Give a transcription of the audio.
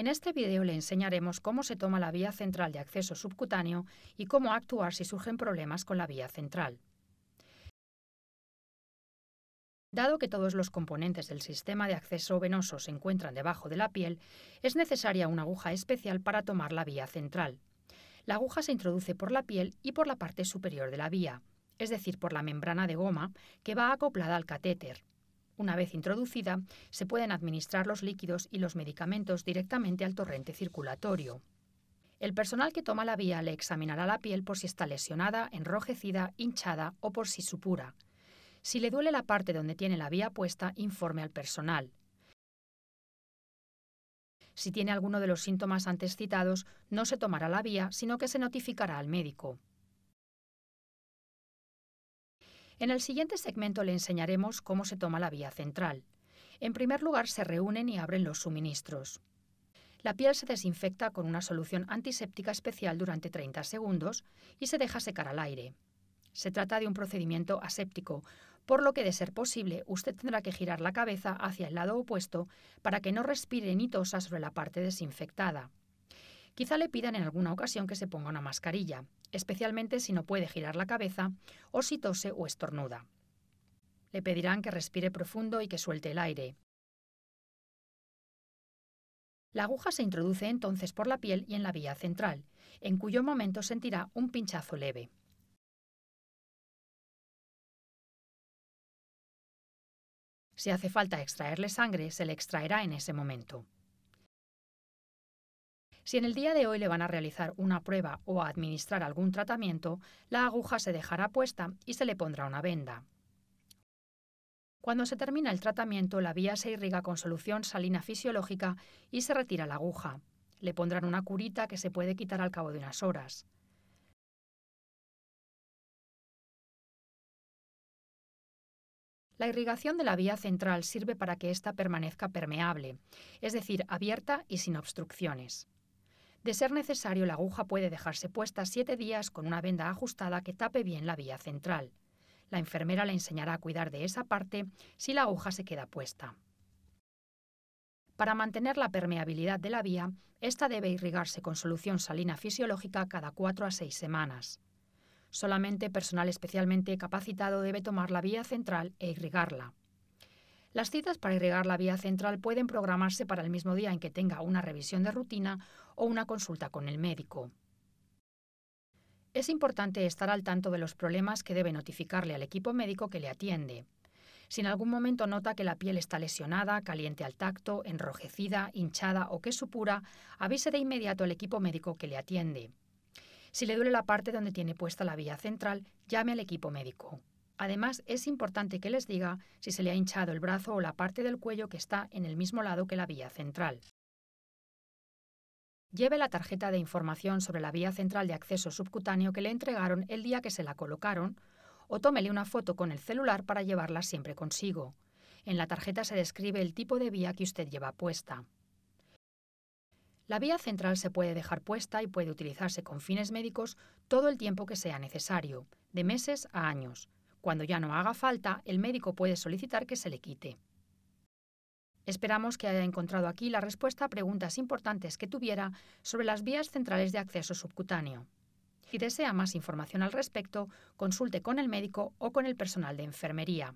En este vídeo le enseñaremos cómo se toma la vía central de acceso subcutáneo y cómo actuar si surgen problemas con la vía central. Dado que todos los componentes del sistema de acceso venoso se encuentran debajo de la piel, es necesaria una aguja especial para tomar la vía central. La aguja se introduce por la piel y por la parte superior de la vía, es decir, por la membrana de goma que va acoplada al catéter. Una vez introducida, se pueden administrar los líquidos y los medicamentos directamente al torrente circulatorio. El personal que toma la vía le examinará la piel por si está lesionada, enrojecida, hinchada o por si supura. Si le duele la parte donde tiene la vía puesta, informe al personal. Si tiene alguno de los síntomas antes citados, no se tomará la vía, sino que se notificará al médico. En el siguiente segmento le enseñaremos cómo se toma la vía central. En primer lugar, se reúnen y abren los suministros. La piel se desinfecta con una solución antiséptica especial durante 30 segundos y se deja secar al aire. Se trata de un procedimiento aséptico, por lo que, de ser posible, usted tendrá que girar la cabeza hacia el lado opuesto para que no respire ni sobre la parte desinfectada. Quizá le pidan en alguna ocasión que se ponga una mascarilla especialmente si no puede girar la cabeza o si tose o estornuda. Le pedirán que respire profundo y que suelte el aire. La aguja se introduce entonces por la piel y en la vía central, en cuyo momento sentirá un pinchazo leve. Si hace falta extraerle sangre, se le extraerá en ese momento. Si en el día de hoy le van a realizar una prueba o a administrar algún tratamiento, la aguja se dejará puesta y se le pondrá una venda. Cuando se termina el tratamiento, la vía se irriga con solución salina fisiológica y se retira la aguja. Le pondrán una curita que se puede quitar al cabo de unas horas. La irrigación de la vía central sirve para que ésta permanezca permeable, es decir, abierta y sin obstrucciones. De ser necesario, la aguja puede dejarse puesta siete días con una venda ajustada que tape bien la vía central. La enfermera le enseñará a cuidar de esa parte si la aguja se queda puesta. Para mantener la permeabilidad de la vía, esta debe irrigarse con solución salina fisiológica cada cuatro a seis semanas. Solamente personal especialmente capacitado debe tomar la vía central e irrigarla. Las citas para irrigar la vía central pueden programarse para el mismo día en que tenga una revisión de rutina o una consulta con el médico. Es importante estar al tanto de los problemas que debe notificarle al equipo médico que le atiende. Si en algún momento nota que la piel está lesionada, caliente al tacto, enrojecida, hinchada o que supura, avise de inmediato al equipo médico que le atiende. Si le duele la parte donde tiene puesta la vía central, llame al equipo médico. Además, es importante que les diga si se le ha hinchado el brazo o la parte del cuello que está en el mismo lado que la vía central. Lleve la tarjeta de información sobre la vía central de acceso subcutáneo que le entregaron el día que se la colocaron o tómele una foto con el celular para llevarla siempre consigo. En la tarjeta se describe el tipo de vía que usted lleva puesta. La vía central se puede dejar puesta y puede utilizarse con fines médicos todo el tiempo que sea necesario, de meses a años. Cuando ya no haga falta, el médico puede solicitar que se le quite. Esperamos que haya encontrado aquí la respuesta a preguntas importantes que tuviera sobre las vías centrales de acceso subcutáneo. Si desea más información al respecto, consulte con el médico o con el personal de enfermería.